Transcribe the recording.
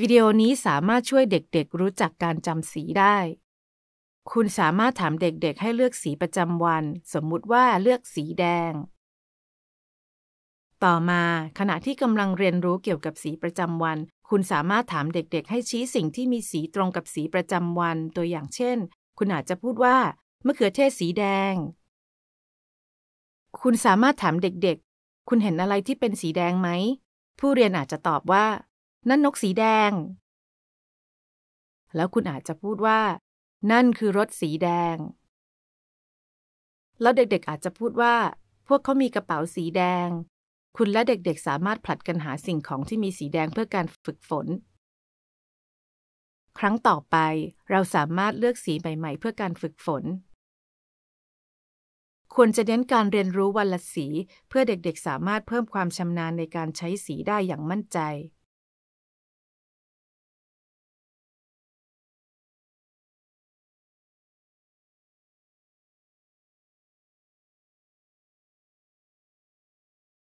วิดีโอนี้สามารถช่วยเด็กๆรู้จักการจำสีได้ คุณสามารถถามเด็กๆให้เลือกสีประจำวัน สมมุติว่าเลือกสีแดง ต่อมาขณะที่กำลังเรียนรู้เกี่ยวกับสีประจำวัน คุณสามารถถามเด็กๆ ให้ชี้สิ่งที่มีสีตรงกับสีประจำวัน ตัวอย่างเช่น คุณอาจจะพูดว่ามะเขือเทศสีแดง คุณสามารถถามเด็กๆ คุณเห็นอะไรที่เป็นสีแดงไหม ผู้เรียนอาจจะตอบว่านั่นนกสีแดง แล้วคุณอาจจะพูดว่า นั่นคือรถสีแดง แล้วเด็กๆอาจจะพูดว่า พวกเขามีกระเป๋าสีแดง คุณและเด็กๆสามารถผลัดกันหาสิ่งของที่มีสีแดงเพื่อการฝึกฝน ครั้งต่อไปเราสามารถเลือกสีใหม่ ๆ เพื่อการฝึกฝน ควรจะเน้นการเรียนรู้วันละสีเพื่อเด็กๆสามารถเพิ่มความชำนาญในการใช้สีได้อย่างมั่นใจ